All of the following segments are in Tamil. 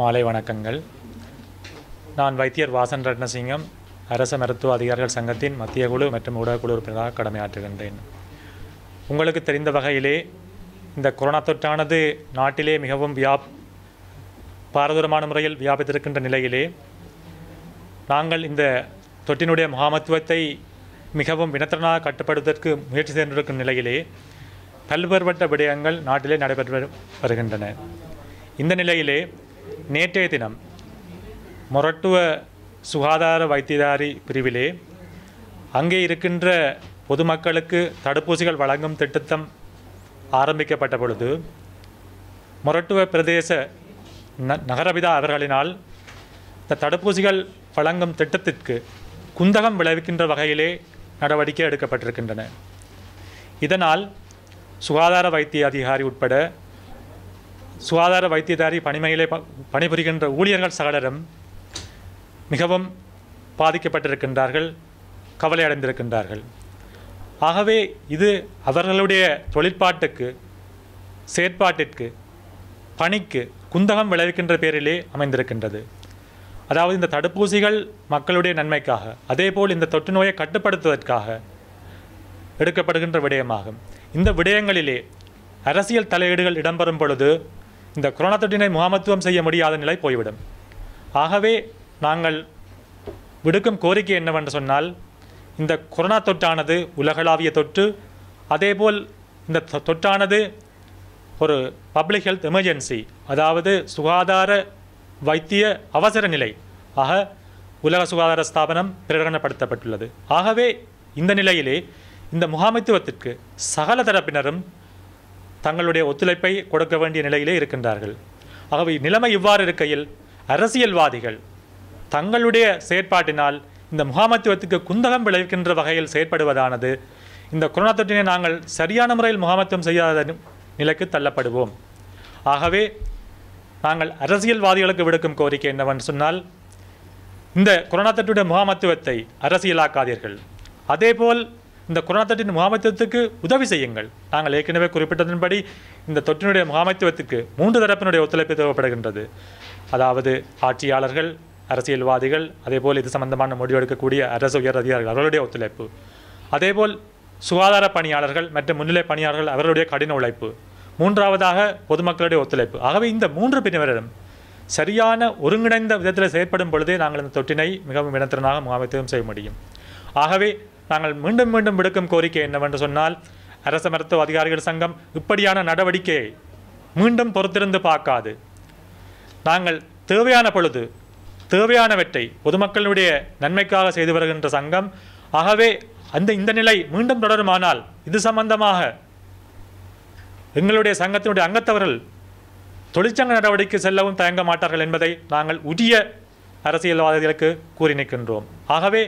மாலை வணக்கங்கள் நான் வைத்தியர் வாசன் ரத்னசிங்கம் அரச மருத்துவ அதிகாரிகள் சங்கத்தின் மத்திய குழு மற்றும் ஊடகக்குழு உறுப்பினராக கடமையாற்றுகின்றேன் உங்களுக்கு தெரிந்த வகையிலே இந்த கொரோனா தொற்றானது நாட்டிலே மிகவும் வியாப் பாரதூரமான முறையில் வியாபித்திருக்கின்ற நிலையிலே நாங்கள் இந்த தொற்றினுடைய முகாமத்துவத்தை மிகவும் வினத்திறனாக கட்டுப்படுவதற்கு முயற்சி செய்திருக்கும் நிலையிலே பல்வேறுபட்ட விடயங்கள் நாட்டிலே நடைபெற்று வருகின்றன இந்த நிலையிலே நேற்றைய தினம் மொரட்டுவ சுகாதார வைத்தியதாரி பிரிவிலே அங்கே இருக்கின்ற பொதுமக்களுக்கு தடுப்பூசிகள் வழங்கும் திட்டத்தம் ஆரம்பிக்கப்பட்ட பொழுது மொரட்டுவ பிரதேச ந நகரபிதா அவர்களினால் இந்த தடுப்பூசிகள் வழங்கும் திட்டத்திற்கு குந்தகம் விளைவிக்கின்ற வகையிலே நடவடிக்கை எடுக்கப்பட்டிருக்கின்றன இதனால் சுகாதார வைத்திய அதிகாரி உட்பட சுகாதார வைத்தியதாரி பணிமையிலே பணிபுரிகின்ற ஊழியர்கள் சகலரும் மிகவும் பாதிக்கப்பட்டிருக்கின்றார்கள் கவலை அடைந்திருக்கின்றார்கள் ஆகவே இது அவர்களுடைய தொழிற்பாட்டுக்கு செயற்பாட்டிற்கு பணிக்கு குந்தகம் விளைவிக்கின்ற பேரிலே அமைந்திருக்கின்றது அதாவது இந்த தடுப்பூசிகள் மக்களுடைய நன்மைக்காக அதேபோல் இந்த தொற்று நோயை கட்டுப்படுத்துவதற்காக எடுக்கப்படுகின்ற விடயமாகும் இந்த விடயங்களிலே அரசியல் தலையீடுகள் இடம்பெறும் பொழுது இந்த கொரோனா தொற்றினை முகாமத்துவம் செய்ய முடியாத நிலை போய்விடும் ஆகவே நாங்கள் விடுக்கும் கோரிக்கை என்னவென்று சொன்னால் இந்த கொரோனா தொற்றானது உலகளாவிய தொற்று அதேபோல் இந்த தொற்றானது ஒரு பப்ளிக் ஹெல்த் எமர்ஜென்சி அதாவது சுகாதார வைத்திய அவசர நிலை ஆக உலக சுகாதார ஸ்தாபனம் பிரகடனப்படுத்தப்பட்டுள்ளது ஆகவே இந்த நிலையிலே இந்த முகாமைத்துவத்திற்கு சகல தரப்பினரும் தங்களுடைய ஒத்துழைப்பை கொடுக்க வேண்டிய நிலையிலே இருக்கின்றார்கள் ஆகவே நிலைமை இவ்வாறு இருக்கையில் அரசியல்வாதிகள் தங்களுடைய செயற்பாட்டினால் இந்த முகாமத்துவத்துக்கு குந்தகம் விளைவிக்கின்ற வகையில் செயற்படுவதானது இந்த கொரோனா தொற்றினை நாங்கள் சரியான முறையில் முகாமத்துவம் செய்யாத நிலைக்கு தள்ளப்படுவோம் ஆகவே நாங்கள் அரசியல்வாதிகளுக்கு விடுக்கும் கோரிக்கை என்னவென்று சொன்னால் இந்த கொரோனா தொற்றுடைய முகாமத்துவத்தை அரசியலாக்காதீர்கள் அதேபோல் இந்த கொரோனா தொற்றின் முகாமைத்துவத்துக்கு உதவி செய்யுங்கள் நாங்கள் ஏற்கனவே குறிப்பிட்டதன்படி இந்த தொற்றினுடைய முகாமைத்துவத்துக்கு மூன்று தரப்பினுடைய ஒத்துழைப்பு தேவைப்படுகின்றது அதாவது ஆட்சியாளர்கள் அரசியல்வாதிகள் அதேபோல் இது சம்பந்தமான முடிவெடுக்கக்கூடிய அரசு உயர் அதிகாரிகள் அவர்களுடைய ஒத்துழைப்பு அதேபோல் சுகாதார பணியாளர்கள் மற்றும் முன்னிலை பணியாளர்கள் அவர்களுடைய கடின உழைப்பு மூன்றாவதாக பொதுமக்களுடைய ஒத்துழைப்பு ஆகவே இந்த மூன்று பிரிவினரும் சரியான ஒருங்கிணைந்த விதத்தில் செயற்படும் பொழுதே நாங்கள் இந்த தொற்றினை மிகவும் இனத்திறனாக முகாமைத்துவம் செய்ய முடியும் ஆகவே நாங்கள் மீண்டும் மீண்டும் விடுக்கும் கோரிக்கை என்னவென்று சொன்னால் அரச மருத்துவ அதிகாரிகள் சங்கம் இப்படியான நடவடிக்கையை மீண்டும் பொறுத்திருந்து பார்க்காது நாங்கள் தேவையான பொழுது தேவையானவற்றை பொதுமக்களுடைய நன்மைக்காக செய்து வருகின்ற சங்கம் ஆகவே அந்த இந்த நிலை மீண்டும் தொடருமானால் இது சம்பந்தமாக எங்களுடைய சங்கத்தினுடைய அங்கத்தவர்கள் தொழிற்சங்க நடவடிக்கை செல்லவும் தயங்க மாட்டார்கள் என்பதை நாங்கள் உரிய அரசியல்வாதிகளுக்கு கூறி நிற்கின்றோம் ஆகவே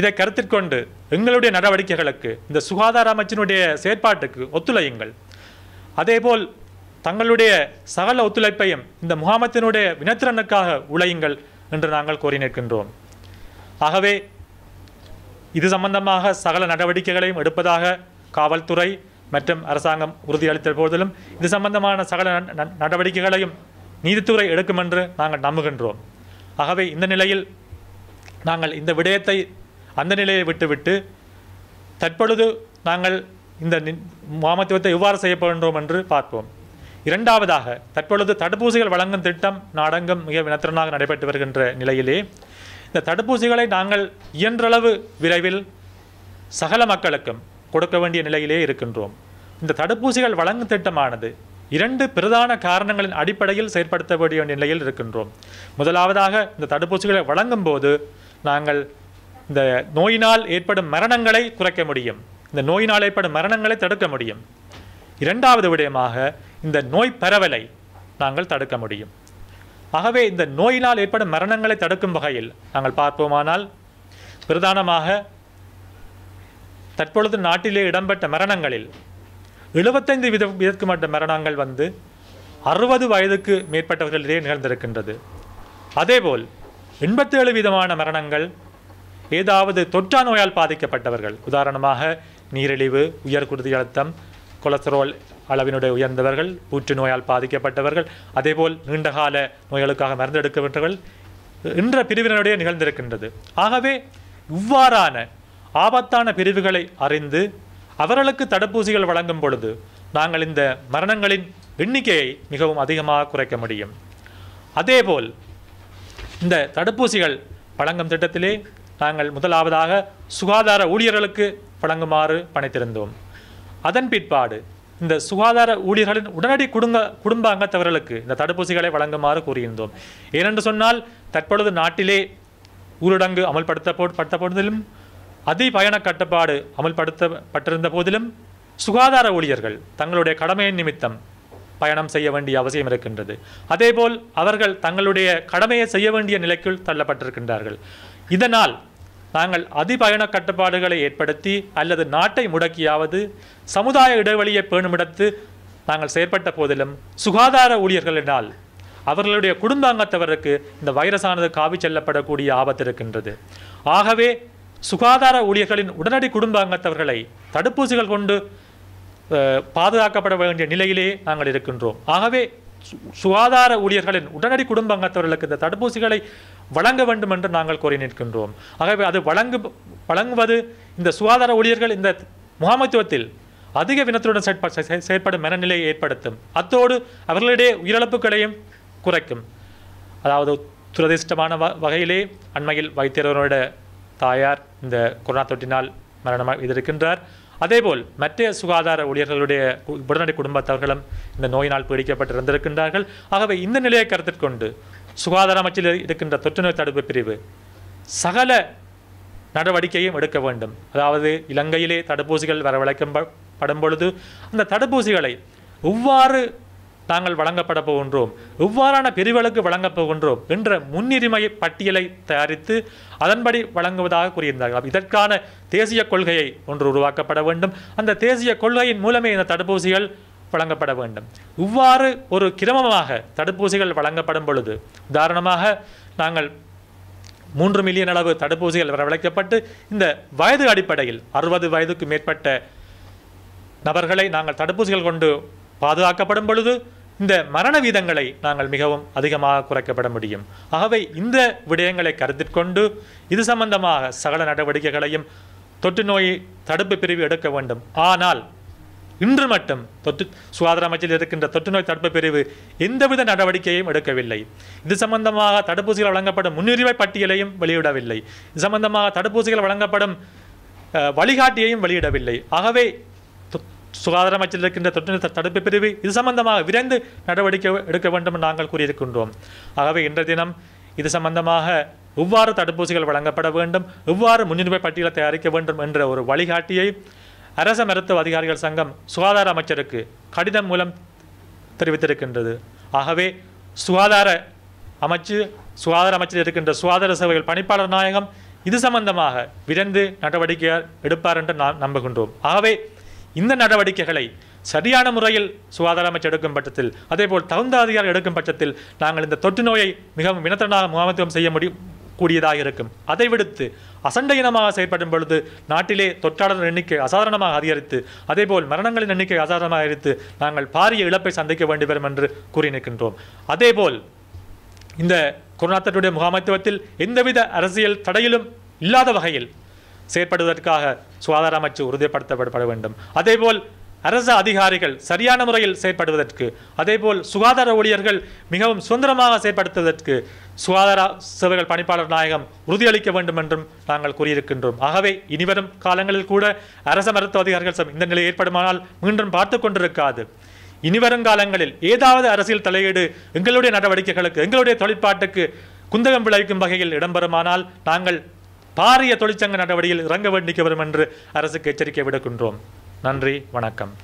இதை கருத்திற்கொண்டு எங்களுடைய நடவடிக்கைகளுக்கு இந்த சுகாதார அமைச்சினுடைய செயற்பாட்டுக்கு ஒத்துழையுங்கள் அதேபோல் தங்களுடைய சகல ஒத்துழைப்பையும் இந்த முகாமத்தினுடைய வினத்திறனுக்காக உழையுங்கள் என்று நாங்கள் கோரி நிற்கின்றோம் ஆகவே இது சம்பந்தமாக சகல நடவடிக்கைகளையும் எடுப்பதாக காவல்துறை மற்றும் அரசாங்கம் உறுதியளித்த போதிலும் இது சம்பந்தமான சகல நடவடிக்கைகளையும் நீதித்துறை எடுக்கும் என்று நாங்கள் நம்புகின்றோம் ஆகவே இந்த நிலையில் நாங்கள் இந்த விடயத்தை அந்த நிலையை விட்டுவிட்டு தற்பொழுது நாங்கள் இந்த மாமத்துவத்தை எவ்வாறு செய்யப்படுகின்றோம் என்று பார்ப்போம் இரண்டாவதாக தற்பொழுது தடுப்பூசிகள் வழங்கும் திட்டம் நாடங்கும் மிக வினத்திறனாக நடைபெற்று வருகின்ற நிலையிலே இந்த தடுப்பூசிகளை நாங்கள் இயன்றளவு விரைவில் சகல மக்களுக்கும் கொடுக்க வேண்டிய நிலையிலே இருக்கின்றோம் இந்த தடுப்பூசிகள் வழங்கும் திட்டமானது இரண்டு பிரதான காரணங்களின் அடிப்படையில் செயற்படுத்த வேண்டிய நிலையில் இருக்கின்றோம் முதலாவதாக இந்த தடுப்பூசிகளை வழங்கும் போது நாங்கள் இந்த நோயினால் ஏற்படும் மரணங்களை குறைக்க முடியும் இந்த நோயினால் ஏற்படும் மரணங்களை தடுக்க முடியும் இரண்டாவது விடயமாக இந்த நோய் பரவலை நாங்கள் தடுக்க முடியும் ஆகவே இந்த நோயினால் ஏற்படும் மரணங்களை தடுக்கும் வகையில் நாங்கள் பார்ப்போமானால் பிரதானமாக தற்பொழுது நாட்டிலே இடம்பெற்ற மரணங்களில் எழுபத்தைந்து வித மற்ற மரணங்கள் வந்து அறுபது வயதுக்கு மேற்பட்டவர்களிடையே நிகழ்ந்திருக்கின்றது அதேபோல் எண்பத்தேழு விதமான மரணங்கள் ஏதாவது தொற்றா நோயால் பாதிக்கப்பட்டவர்கள் உதாரணமாக நீரிழிவு உயர் குருதி அழுத்தம் கொலஸ்ட்ரால் அளவினுடைய உயர்ந்தவர்கள் பூற்று நோயால் பாதிக்கப்பட்டவர்கள் அதேபோல் நீண்டகால நோய்களுக்காக மருந்து எடுக்கப்பட்டவர்கள் என்ற பிரிவினருடைய நிகழ்ந்திருக்கின்றது ஆகவே இவ்வாறான ஆபத்தான பிரிவுகளை அறிந்து அவர்களுக்கு தடுப்பூசிகள் வழங்கும் பொழுது நாங்கள் இந்த மரணங்களின் எண்ணிக்கையை மிகவும் அதிகமாக குறைக்க முடியும் அதேபோல் இந்த தடுப்பூசிகள் வழங்கும் திட்டத்திலே நாங்கள் முதலாவதாக சுகாதார ஊழியர்களுக்கு வழங்குமாறு பணித்திருந்தோம் அதன் பிற்பாடு இந்த சுகாதார ஊழியர்களின் உடனடி குடும்ப குடும்ப அங்கத்தவர்களுக்கு இந்த தடுப்பூசிகளை வழங்குமாறு கூறியிருந்தோம் ஏனென்று சொன்னால் தற்பொழுது நாட்டிலே ஊரடங்கு அமல்படுத்தப்பட்ட போதிலும் அதிபயண கட்டுப்பாடு அமல்படுத்தப்பட்டிருந்த போதிலும் சுகாதார ஊழியர்கள் தங்களுடைய கடமையின் நிமித்தம் பயணம் செய்ய வேண்டிய அவசியம் இருக்கின்றது அதேபோல் அவர்கள் தங்களுடைய கடமையை செய்ய வேண்டிய நிலைக்குள் தள்ளப்பட்டிருக்கின்றார்கள் இதனால் நாங்கள் அதிபயண கட்டுப்பாடுகளை ஏற்படுத்தி அல்லது நாட்டை முடக்கியாவது சமுதாய இடைவெளியை பேணுமிடத்து நாங்கள் செயற்பட்ட போதிலும் சுகாதார ஊழியர்களினால் அவர்களுடைய குடும்பாங்கத்தவருக்கு இந்த வைரஸானது காவி செல்லப்படக்கூடிய ஆபத்து இருக்கின்றது ஆகவே சுகாதார ஊழியர்களின் உடனடி குடும்பாங்கத்தவர்களை தடுப்பூசிகள் கொண்டு பாதுகாக்கப்பட வேண்டிய நிலையிலே நாங்கள் இருக்கின்றோம் ஆகவே சுகாதார ஊழியர்களின் உடனடி குடும்பாங்கத்தவர்களுக்கு இந்த தடுப்பூசிகளை வழங்க வேண்டும் என்று நாங்கள் கோரி நிற்கின்றோம் ஆகவே அது வழங்கு வழங்குவது இந்த சுகாதார ஊழியர்கள் இந்த முகாமைத்துவத்தில் அதிக வினத்துடன் செயற்ப செயற்படும் மனநிலையை ஏற்படுத்தும் அத்தோடு அவர்களிடையே உயிரிழப்புகளையும் குறைக்கும் அதாவது துரதிர்ஷ்டமான வ வகையிலே அண்மையில் வைத்தியரோட தாயார் இந்த கொரோனா தொற்றினால் மரணமாக இருக்கின்றார் அதேபோல் மற்ற சுகாதார ஊழியர்களுடைய உடனடி குடும்பத்தவர்களும் இந்த நோயினால் பீடிக்கப்பட்டிருந்திருக்கின்றார்கள் ஆகவே இந்த நிலையை கருத்திற்கொண்டு சுகாதார அமைச்சில் இருக்கின்ற தொற்றுநோய் தடுப்பு பிரிவு சகல நடவடிக்கையும் எடுக்க வேண்டும் அதாவது இலங்கையிலே தடுப்பூசிகள் வரவழைக்கும் படும் பொழுது அந்த தடுப்பூசிகளை எவ்வாறு நாங்கள் வழங்கப்பட போகின்றோம் எவ்வாறான பிரிவுகளுக்கு வழங்கப் போகின்றோம் என்ற முன்னுரிமை பட்டியலை தயாரித்து அதன்படி வழங்குவதாக கூறியிருந்தார்கள் இதற்கான தேசிய கொள்கையை ஒன்று உருவாக்கப்பட வேண்டும் அந்த தேசிய கொள்கையின் மூலமே இந்த தடுப்பூசிகள் வழங்கப்பட வேண்டும் இவ்வாறு ஒரு கிரமமாக தடுப்பூசிகள் வழங்கப்படும் பொழுது உதாரணமாக நாங்கள் மூன்று மில்லியன் அளவு தடுப்பூசிகள் வரவழைக்கப்பட்டு இந்த வயது அடிப்படையில் அறுபது வயதுக்கு மேற்பட்ட நபர்களை நாங்கள் தடுப்பூசிகள் கொண்டு பாதுகாக்கப்படும் பொழுது இந்த மரண வீதங்களை நாங்கள் மிகவும் அதிகமாக குறைக்கப்பட முடியும் ஆகவே இந்த விடயங்களை கருத்தில் கொண்டு இது சம்பந்தமாக சகல நடவடிக்கைகளையும் தொற்று நோய் தடுப்பு பிரிவு எடுக்க வேண்டும் ஆனால் இன்று மட்டும் தொற்று சுகாதார அமைச்சில் இருக்கின்ற தொற்றுநோய் தடுப்பு பிரிவு எந்தவித நடவடிக்கையும் எடுக்கவில்லை இது சம்பந்தமாக தடுப்பூசிகள் வழங்கப்படும் முன்னுரிமை பட்டியலையும் வெளியிடவில்லை இது சம்பந்தமாக தடுப்பூசிகள் வழங்கப்படும் வழிகாட்டியையும் வெளியிடவில்லை ஆகவே சுகாதார அமைச்சில் இருக்கின்ற தொற்று தடுப்பு பிரிவு இது சம்பந்தமாக விரைந்து நடவடிக்கை எடுக்க வேண்டும் நாங்கள் கூறியிருக்கின்றோம் ஆகவே இன்றைய தினம் இது சம்பந்தமாக எவ்வாறு தடுப்பூசிகள் வழங்கப்பட வேண்டும் எவ்வாறு முன்னுரிமை பட்டியலை தயாரிக்க வேண்டும் என்ற ஒரு வழிகாட்டியை அரச மருத்துவ அதிகாரிகள் சங்கம் சுகாதார அமைச்சருக்கு கடிதம் மூலம் தெரிவித்திருக்கின்றது ஆகவே சுகாதார அமைச்சு சுகாதார அமைச்சர் இருக்கின்ற சுகாதார சேவைகள் பணிப்பாளர் நாயகம் இது சம்பந்தமாக விரைந்து நடவடிக்கை எடுப்பார் என்று நாம் நம்புகின்றோம் ஆகவே இந்த நடவடிக்கைகளை சரியான முறையில் சுகாதார அமைச்சர் எடுக்கும் பட்சத்தில் அதேபோல் தகுந்த அதிகாரம் எடுக்கும் பட்சத்தில் நாங்கள் இந்த தொற்று நோயை மிகவும் வினத்தனாக முகாமத்துவம் செய்ய முடியும் கூடியதாக இருக்கும் அதை விடுத்து அசண்டை இனமாக செயற்படும் பொழுது நாட்டிலே தொற்றாளர் எண்ணிக்கை அசாதாரணமாக அதிகரித்து அதேபோல் மரணங்களின் எண்ணிக்கை அசாதாரணமாக அதிகரித்து நாங்கள் பாரிய இழப்பை சந்திக்க வேண்டி வரும் என்று கூறி நிற்கின்றோம் அதேபோல் இந்த கொரோனா தொற்றுடைய முகாமைத்துவத்தில் எந்தவித அரசியல் தடையிலும் இல்லாத வகையில் செயற்படுவதற்காக சுகாதார அமைச்சு உறுதிப்படுத்தப்படப்பட வேண்டும் அதேபோல் அரசு அதிகாரிகள் சரியான முறையில் செயற்படுவதற்கு அதேபோல் சுகாதார ஊழியர்கள் மிகவும் சுதந்திரமாக செயற்படுத்துவதற்கு சுகாதார சேவைகள் பணிப்பாளர் நாயகம் உறுதியளிக்க வேண்டும் என்றும் நாங்கள் கூறியிருக்கின்றோம் ஆகவே இனிவரும் காலங்களில் கூட அரச மருத்துவ அதிகாரிகள் இந்த நிலை ஏற்படுமானால் மீண்டும் பார்த்து கொண்டிருக்காது இனிவரும் காலங்களில் ஏதாவது அரசியல் தலையீடு எங்களுடைய நடவடிக்கைகளுக்கு எங்களுடைய தொழிற்பாட்டுக்கு குந்தகம் விளைவிக்கும் வகையில் இடம்பெறுமானால் நாங்கள் பாரிய தொழிற்சங்க நடவடிக்கையில் இறங்க வேண்டிக்கு வரும் என்று அரசுக்கு எச்சரிக்கை விடுக்கின்றோம் நன்றி வணக்கம்